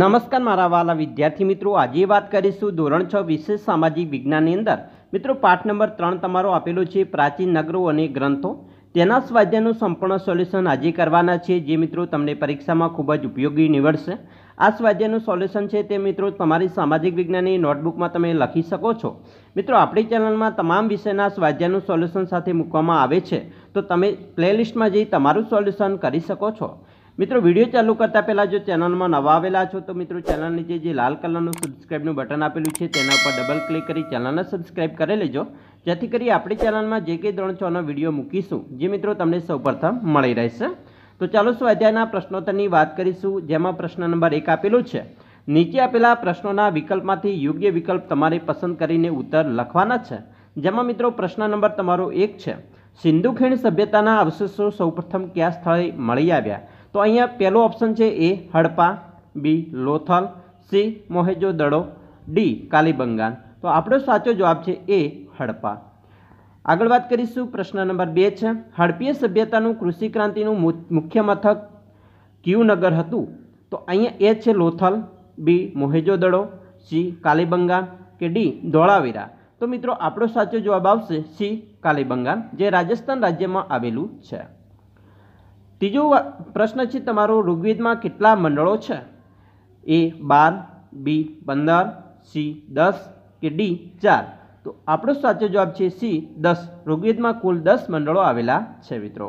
નમસ્કાર મારા વાલા વિદ્યાર્થી મિત્રો આજે વાત કરીશું ધોરણ છ વિશેષ સામાજિક વિજ્ઞાનની અંદર મિત્રો પાઠ નંબર ત્રણ તમારો આપેલો છે પ્રાચીન નગરો અને ગ્રંથો તેના સ્વાધ્યાયનું સંપૂર્ણ સોલ્યુશન આજે કરવાના છે જે મિત્રો તમને પરીક્ષામાં ખૂબ જ ઉપયોગી નીવડશે આ સ્વાધ્યાયનું સોલ્યુશન છે તે મિત્રો તમારી સામાજિક વિજ્ઞાનની નોટબુકમાં તમે લખી શકો છો મિત્રો આપણી ચેનલમાં તમામ વિષયના સ્વાધ્યાયનું સોલ્યુશન સાથે મૂકવામાં આવે છે તો તમે પ્લેલિસ્ટમાં જઈ તમારું સોલ્યુશન કરી શકો છો મિત્રો વિડીયો ચાલુ કરતા પહેલાં જો ચેનલમાં નવા આવેલા છો તો મિત્રો ચેનલ નીચે જે લાલ કલરનું સબસ્ક્રાઈબનું બટન આપેલું છે તેના ઉપર ડબલ ક્લિક કરી ચેનલને સબસ્ક્રાઈબ કરી લેજો જેથી કરી આપણી ચેનલમાં જે કે ત્રણ છનો વિડીયો મૂકીશું જે મિત્રો તમને સૌપ્રથમ મળી રહેશે તો ચાલો શું સ્વાધ્યાયના પ્રશ્નોત્તરની વાત કરીશું જેમાં પ્રશ્ન નંબર એક આપેલો છે નીચે આપેલા પ્રશ્નોના વિકલ્પમાંથી યોગ્ય વિકલ્પ તમારે પસંદ કરીને ઉત્તર લખવાના છે જેમાં મિત્રો પ્રશ્ન નંબર તમારો એક છે સિંધુ ખીણ સભ્યતાના અવશેષો સૌપ્રથમ કયા સ્થળે મળી આવ્યા તો અહીંયા પહેલો ઓપ્શન છે એ હડપા બી લોથલ સી મોહેજો દડો ડી કાલીબંગાન તો આપણો સાચો જવાબ છે એ હડપા આગળ વાત કરીશું પ્રશ્ન નંબર બે છે હડપીય સભ્યતાનું કૃષિ ક્રાંતિનું મુખ્ય મથક ક્યુ નગર હતું તો અહીંયા એ છે લોથલ બી મોહેજો દડો સી કાલીબંગાન કે ડી ધોળાવીરા તો મિત્રો આપણો સાચો જવાબ આવશે સી કાલીબંગાન જે રાજસ્થાન રાજ્યમાં આવેલું છે ત્રીજો પ્રશ્ન છે તમારો ઋગ્વેદમાં કેટલા મંડળો છે એ બાર બી પંદર સી દસ કે ડી ચાર તો આપણો સાચો જવાબ છે સી દસ ઋગ્વેદમાં કુલ દસ મંડળો આવેલા છે મિત્રો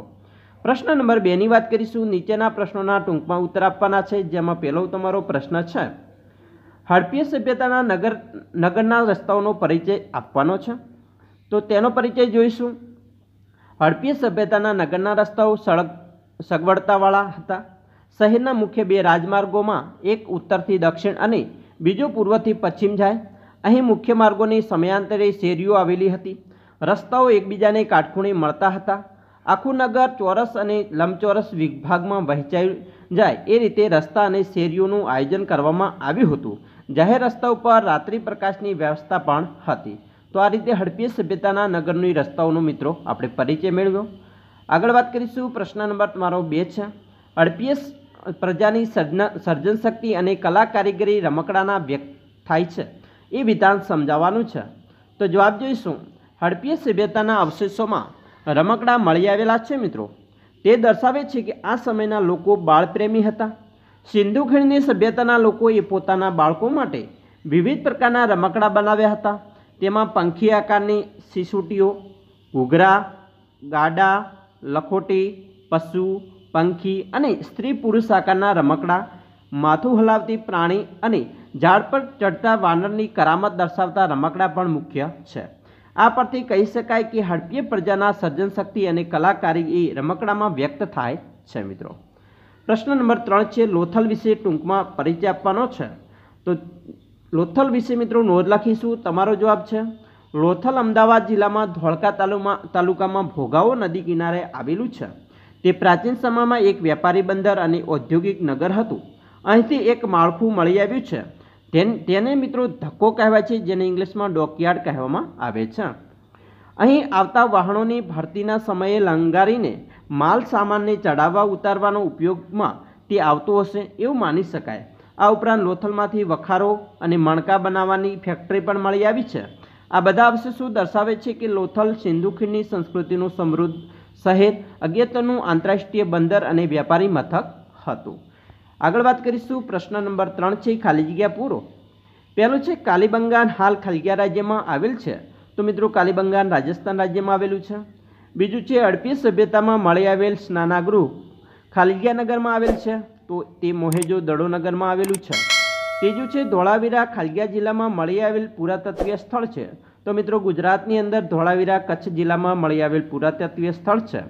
પ્રશ્ન નંબર બેની વાત કરીશું નીચેના પ્રશ્નોના ટૂંકમાં ઉત્તર આપવાના છે જેમાં પહેલો તમારો પ્રશ્ન છે હડપીય સભ્યતાના નગર નગરના રસ્તાઓનો પરિચય આપવાનો છે તો તેનો પરિચય જોઈશું હડપીય સભ્યતાના નગરના રસ્તાઓ સડક સગવડતાવાળા હતા શહેરના મુખ્ય બે રાજમાર્ગોમાં એક ઉત્તરથી દક્ષિણ અને બીજો પૂર્વથી પશ્ચિમ જાય અહીં મુખ્ય માર્ગોની સમયાંતરે શેરીઓ આવેલી હતી રસ્તાઓ એકબીજાને કાટખૂણે મળતા હતા આખું નગર ચોરસ અને લંબચોરસ વિભાગમાં વહેંચાઈ જાય એ રીતે રસ્તા અને શેરીઓનું આયોજન કરવામાં આવ્યું હતું જાહેર રસ્તા ઉપર રાત્રિ પ્રકાશની વ્યવસ્થા પણ હતી તો આ રીતે હડપ્પીય સભ્યતાના નગરની રસ્તાઓનો મિત્રો આપણે પરિચય મેળવ્યો આગળ વાત કરીશું પ્રશ્ન નંબર તમારો બે છે અડપીએસ પ્રજાની સર્જન સર્જનશક્તિ અને કલા કારીગરી રમકડાના વ્યક્ત થાય છે એ વિધાન સમજાવવાનું છે તો જવાબ જોઈશું હડપીય સભ્યતાના અવશેષોમાં રમકડા મળી આવેલા છે મિત્રો તે દર્શાવે છે કે આ સમયના લોકો બાળપ્રેમી હતા સિંધુ ખીણની સભ્યતાના લોકોએ પોતાના બાળકો માટે વિવિધ પ્રકારના રમકડા બનાવ્યા હતા તેમાં પંખી આકારની સિસુટીઓ ઘૂઘરા ગાડા લખોટી પશુ પંખી અને સ્ત્રી પુરુષ આકારના રમકડા માથું હલાવતી પ્રાણી અને ઝાડ પર ચડતા વાનરની કરામત દર્શાવતા રમકડા પણ મુખ્ય છે આ પરથી કહી શકાય કે હડપીય પ્રજાના સર્જનશક્તિ અને કલાકારી એ રમકડામાં વ્યક્ત થાય છે મિત્રો પ્રશ્ન નંબર ત્રણ છે લોથલ વિશે ટૂંકમાં પરિચય આપવાનો છે તો લોથલ વિશે મિત્રો નોંધ લખીશું તમારો જવાબ છે લોથલ અમદાવાદ જિલ્લામાં ધોળકા તાલુકામાં ભોગાવો નદી કિનારે આવેલું છે તે પ્રાચીન સમયમાં એક વેપારી બંદર અને ઔદ્યોગિક નગર હતું અહીંથી એક માળખું મળી આવ્યું છે તેને મિત્રો ધક્કો કહેવાય છે જેને ઇંગ્લિશમાં ડોકયાર્ડ કહેવામાં આવે છે અહીં આવતા વાહનોની ભરતીના સમયે લંગારીને માલ સામાનને ચડાવવા ઉતારવાનો ઉપયોગમાં તે આવતો હશે એવું માની શકાય આ ઉપરાંત લોથલમાંથી વખારો અને મણકા બનાવવાની ફેક્ટરી પણ મળી આવી છે આ બધા અવશેષો દર્શાવે છે કે લોથલ સિંધુ ખીણની સંસ્કૃતિનું સમૃદ્ધ શહેર અગિયતનું આંતરરાષ્ટ્રીય બંદર અને વ્યાપારી મથક હતું આગળ વાત કરીશું પ્રશ્ન નંબર ત્રણ છે ખાલી જગ્યા પૂરો પહેલું છે કાલીબંગાન હાલ ખાલગીયા રાજ્યમાં આવેલ છે તો મિત્રો કાલીબંગાન રાજસ્થાન રાજ્યમાં આવેલું છે બીજું છે અડપી સભ્યતામાં મળી આવેલ સ્નાનાગૃહ ખાલિજિયા નગરમાં આવેલ છે તો તે મોહેજો દડો નગરમાં આવેલું છે ત્રીજું છે ધોળાવીરા ખાલગિયા જિલ્લામાં મળી આવેલ પુરાતત્વીય સ્થળ છે તો મિત્રો ગુજરાતની અંદર ધોળાવીરા કચ્છ જિલ્લામાં મળી આવેલ પુરાતત્વીય સ્થળ છે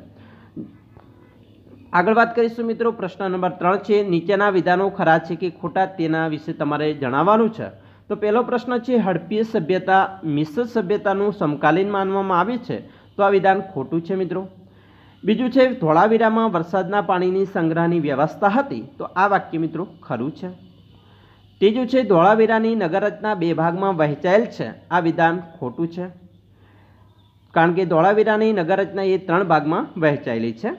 આગળ વાત કરીશું મિત્રો પ્રશ્ન નંબર ત્રણ છે નીચેના વિધાનો ખરા છે કે ખોટા તેના વિશે તમારે જણાવવાનું છે તો પહેલો પ્રશ્ન છે હડપ્પીય સભ્યતા મિશ્ર સભ્યતાનું સમકાલીન માનવામાં આવે છે તો આ વિધાન ખોટું છે મિત્રો બીજું છે ધોળાવીરામાં વરસાદના પાણીની સંગ્રહની વ્યવસ્થા હતી તો આ વાક્ય મિત્રો ખરું છે ત્રીજું છે ધોળાવીરાની નગરરચના બે ભાગમાં વહેંચાયેલ છે આ વિધાન ખોટું છે કારણ કે ધોળાવીરાની નગરરચના એ ત્રણ ભાગમાં વહેંચાયેલી છે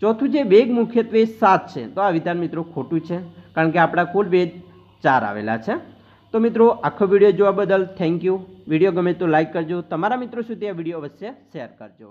ચોથું છે વેગ મુખ્યત્વે સાત છે તો આ વિધાન મિત્રો ખોટું છે કારણ કે આપણા કુલ વેદ ચાર આવેલા છે તો મિત્રો આખો વિડીયો જોવા બદલ થેન્ક યુ વિડીયો ગમે તો લાઇક કરજો તમારા મિત્રો સુધી આ વિડીયો અવશ્ય શેર કરજો